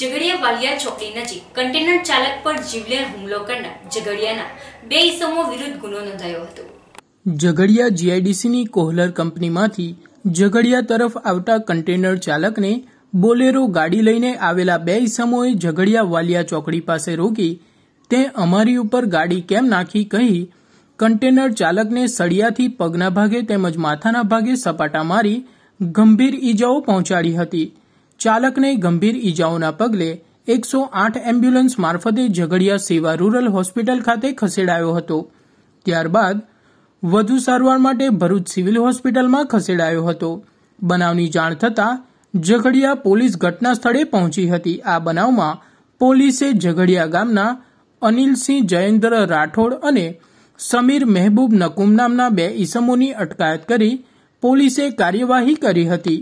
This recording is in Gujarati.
ઝઘડિયા વાલિયા ચોકડી નજીક કન્ટેનર ચાલક પર જીવલેણ હુમલો કરનાર ઝઘડિયાના બે ઇસમો વિરુદ્ધ ગુનો નોંધાયો હતો ઝઘડિયા જીઆઈડીસીની કોહલર કંપનીમાંથી ઝઘડિયા તરફ આવતા કન્ટેનર ચાલકને બોલેરો ગાડી લઈને આવેલા બે ઇસમોએ ઝઘડિયા વાલિયા ચોકડી પાસે રોકી તે અમારી ઉપર ગાડી કેમ નાખી કહી કન્ટેનર ચાલકને સળિયાથી પગના ભાગે તેમજ માથાના ભાગે સપાટા મારી ગંભીર ઈજાઓ પહોંચાડી હતી ચાલકને ગંભીર ઈજાઓના પગલે એકસો આઠ એમ્બ્યુલન્સ મારફતે ઝઘડિયા સેવા રૂરલ હોસ્પિટલ ખાતે ખસેડાયો હતો ત્યારબાદ વધુ સારવાર માટે ભરૂચ સિવિલ હોસ્પિટલમાં ખસેડાયો હતો બનાવની જાણ થતાં ઝઘડિયા પોલીસ ઘટના સ્થળે પહોંચી હતી આ બનાવમાં પોલીસે ઝઘડિયા ગામના અનિલસિંહ જયેન્દ્ર રાઠોડ અને સમીર મહેબૂબ નકુમ નામના બે ઇસમોની અટકાયત કરી પોલીસે કાર્યવાહી કરી હતી